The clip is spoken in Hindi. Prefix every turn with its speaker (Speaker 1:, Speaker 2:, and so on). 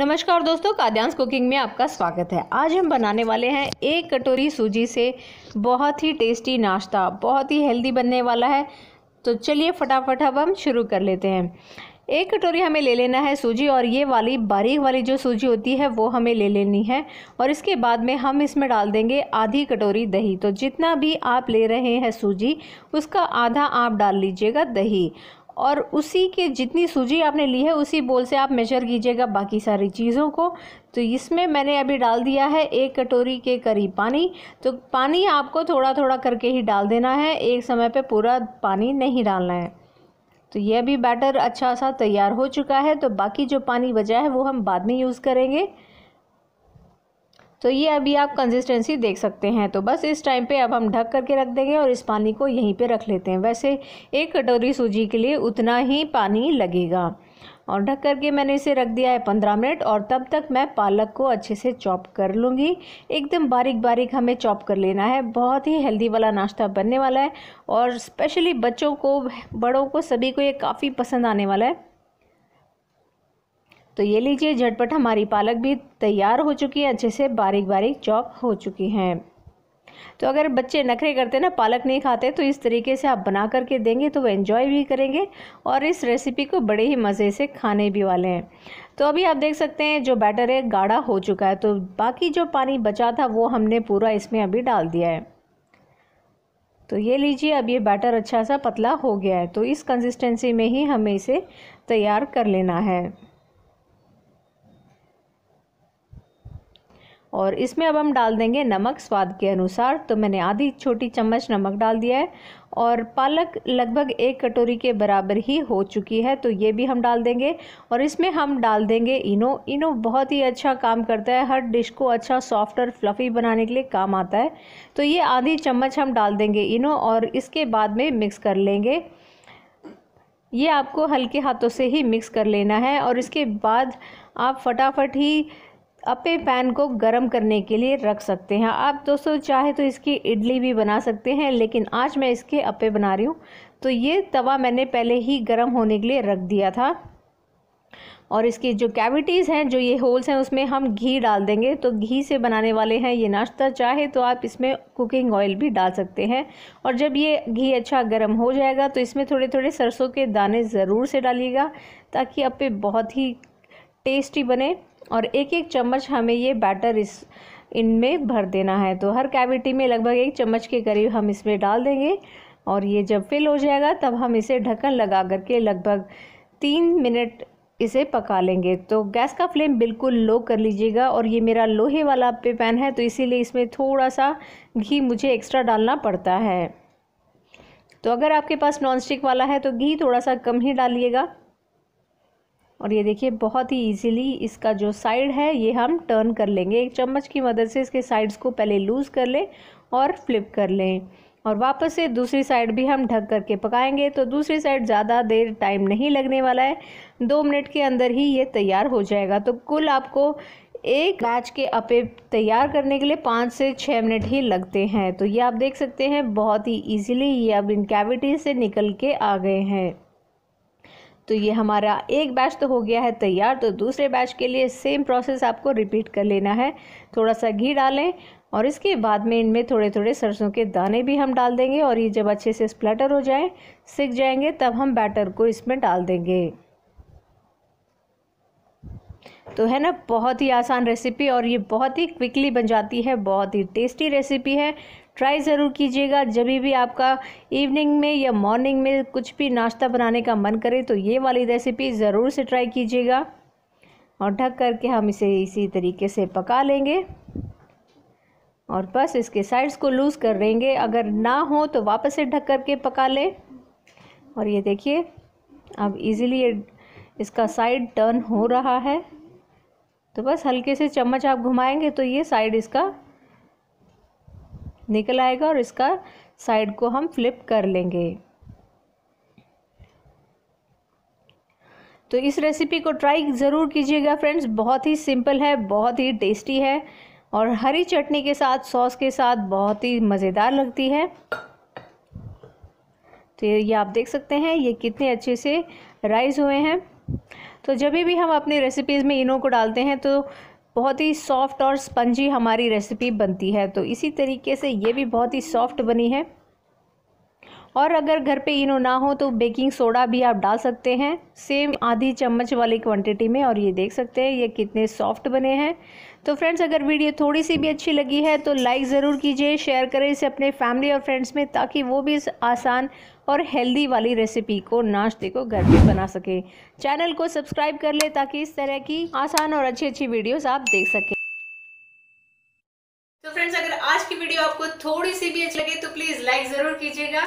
Speaker 1: नमस्कार दोस्तों काद्यांश कुकिंग में आपका स्वागत है आज हम बनाने वाले हैं एक कटोरी सूजी से बहुत ही टेस्टी नाश्ता बहुत ही हेल्दी बनने वाला है तो चलिए फटाफट अब हम शुरू कर लेते हैं एक कटोरी हमें ले लेना है सूजी और ये वाली बारीक वाली जो सूजी होती है वो हमें ले लेनी है और इसके बाद में हम इसमें डाल देंगे आधी कटोरी दही तो जितना भी आप ले रहे हैं सूजी उसका आधा आप डाल लीजिएगा दही और उसी के जितनी सूजी आपने ली है उसी बोल से आप मेजर कीजिएगा बाकी सारी चीज़ों को तो इसमें मैंने अभी डाल दिया है एक कटोरी के करीब पानी तो पानी आपको थोड़ा थोड़ा करके ही डाल देना है एक समय पे पूरा पानी नहीं डालना है तो यह भी बैटर अच्छा सा तैयार हो चुका है तो बाकी जो पानी बचा है वो हम बाद में यूज़ करेंगे तो ये अभी आप कंसिस्टेंसी देख सकते हैं तो बस इस टाइम पे अब हम ढक करके रख देंगे और इस पानी को यहीं पे रख लेते हैं वैसे एक कटोरी सूजी के लिए उतना ही पानी लगेगा और ढक करके मैंने इसे रख दिया है पंद्रह मिनट और तब तक मैं पालक को अच्छे से चॉप कर लूँगी एकदम बारीक बारीक हमें चॉप कर लेना है बहुत ही हेल्दी वाला नाश्ता बनने वाला है और स्पेशली बच्चों को बड़ों को सभी को ये काफ़ी पसंद आने वाला है तो ये लीजिए झटपट हमारी पालक भी तैयार हो चुकी है अच्छे से बारीक बारीक चॉप हो चुकी हैं तो अगर बच्चे नखरे करते ना पालक नहीं खाते तो इस तरीके से आप बना करके देंगे तो वो एंजॉय भी करेंगे और इस रेसिपी को बड़े ही मज़े से खाने भी वाले हैं तो अभी आप देख सकते हैं जो बैटर है गाढ़ा हो चुका है तो बाकी जो पानी बचा था वो हमने पूरा इसमें अभी डाल दिया है तो ये लीजिए अब ये बैटर अच्छा सा पतला हो गया है तो इस कंसिस्टेंसी में ही हमें इसे तैयार कर लेना है और इसमें अब हम डाल देंगे नमक स्वाद के अनुसार तो मैंने आधी छोटी चम्मच नमक डाल दिया है और पालक लगभग एक कटोरी के बराबर ही हो चुकी है तो ये भी हम डाल देंगे और इसमें हम डाल देंगे इनो इनो बहुत ही अच्छा काम करता है हर डिश को अच्छा सॉफ्ट और फ्लफ़ी बनाने के लिए काम आता है तो ये आधी चम्मच हम डाल देंगे इनो और इसके बाद में मिक्स कर लेंगे ये आपको हल्के हाथों से ही मिक्स कर लेना है और इसके बाद आप फटाफट ही अपे पैन को गर्म करने के लिए रख सकते हैं आप दोस्तों चाहे तो इसकी इडली भी बना सकते हैं लेकिन आज मैं इसके अपे बना रही हूँ तो ये तवा मैंने पहले ही गर्म होने के लिए रख दिया था और इसकी जो कैविटीज़ हैं जो ये होल्स हैं उसमें हम घी डाल देंगे तो घी से बनाने वाले हैं ये नाश्ता चाहे तो आप इसमें कुकिंग ऑयल भी डाल सकते हैं और जब ये घी अच्छा गर्म हो जाएगा तो इसमें थोड़े थोड़े सरसों के दाने ज़रूर से डालिएगा ताकि अपे बहुत ही टेस्टी बने और एक एक चम्मच हमें ये बैटर इस इनमें भर देना है तो हर कैविटी में लगभग एक चम्मच के करीब हम इसमें डाल देंगे और ये जब फिल हो जाएगा तब हम इसे ढक्कन लगा करके लगभग तीन मिनट इसे पका लेंगे तो गैस का फ्लेम बिल्कुल लो कर लीजिएगा और ये मेरा लोहे वाला पे पैन है तो इसीलिए इसमें थोड़ा सा घी मुझे एक्स्ट्रा डालना पड़ता है तो अगर आपके पास नॉन स्टिक वाला है तो घी थोड़ा सा कम ही डालिएगा और ये देखिए बहुत ही इजीली इसका जो साइड है ये हम टर्न कर लेंगे एक चम्मच की मदद से इसके साइड्स को पहले लूज़ कर लें और फ्लिप कर लें और वापस से दूसरी साइड भी हम ढक करके पकाएंगे तो दूसरी साइड ज़्यादा देर टाइम नहीं लगने वाला है दो मिनट के अंदर ही ये तैयार हो जाएगा तो कुल आपको एक बैच के अपे तैयार करने के लिए पाँच से छः मिनट ही लगते हैं तो ये आप देख सकते हैं बहुत ही इजीली ये अब इन कैविटी से निकल के आ गए हैं तो ये हमारा एक बैच तो हो गया है तैयार तो दूसरे बैच के लिए सेम प्रोसेस आपको रिपीट कर लेना है थोड़ा सा घी डालें और इसके बाद में इनमें थोड़े थोड़े सरसों के दाने भी हम डाल देंगे और ये जब अच्छे से स्प्लेटर हो जाए सिक जाएंगे तब हम बैटर को इसमें डाल देंगे तो है ना बहुत ही आसान रेसिपी और ये बहुत ही क्विकली बन जाती है बहुत ही टेस्टी रेसिपी है ट्राई ज़रूर कीजिएगा जब भी आपका इवनिंग में या मॉर्निंग में कुछ भी नाश्ता बनाने का मन करे तो ये वाली रेसिपी ज़रूर से ट्राई कीजिएगा और ढक करके हम इसे इसी तरीके से पका लेंगे और बस इसके साइड्स को लूज़ कर लेंगे अगर ना हो तो वापस से ढक करके पका लें और ये देखिए अब इजीली इसका साइड टर्न हो रहा है तो बस हल्के से चम्मच आप घुमाएंगे तो ये साइड इसका निकल आएगा और इसका साइड को हम फ्लिप कर लेंगे तो इस रेसिपी को ट्राई ज़रूर कीजिएगा फ्रेंड्स बहुत ही सिंपल है बहुत ही टेस्टी है और हरी चटनी के साथ सॉस के साथ बहुत ही मज़ेदार लगती है तो ये आप देख सकते हैं ये कितने अच्छे से राइस हुए हैं तो जब भी हम अपनी रेसिपीज़ में इनो को डालते हैं तो बहुत ही सॉफ्ट और स्पंजी हमारी रेसिपी बनती है तो इसी तरीके से ये भी बहुत ही सॉफ्ट बनी है और अगर घर पे इनो ना हो तो बेकिंग सोडा भी आप डाल सकते हैं सेम आधी चम्मच वाली क्वांटिटी में और ये देख सकते हैं ये कितने सॉफ्ट बने हैं तो फ्रेंड्स अगर वीडियो थोड़ी सी भी अच्छी लगी है तो लाइक ज़रूर कीजिए शेयर करें इसे अपने फैमिली और फ्रेंड्स में ताकि वो भी इस आसान और हेल्दी वाली रेसिपी को नाश्ते को घर पर बना सकें चैनल को सब्सक्राइब कर ले ताकि इस तरह की आसान और अच्छी अच्छी वीडियोज आप देख सकें तो फ्रेंड्स अगर आज की वीडियो आपको थोड़ी सी भी अच्छी लगे तो प्लीज़ लाइक ज़रूर कीजिएगा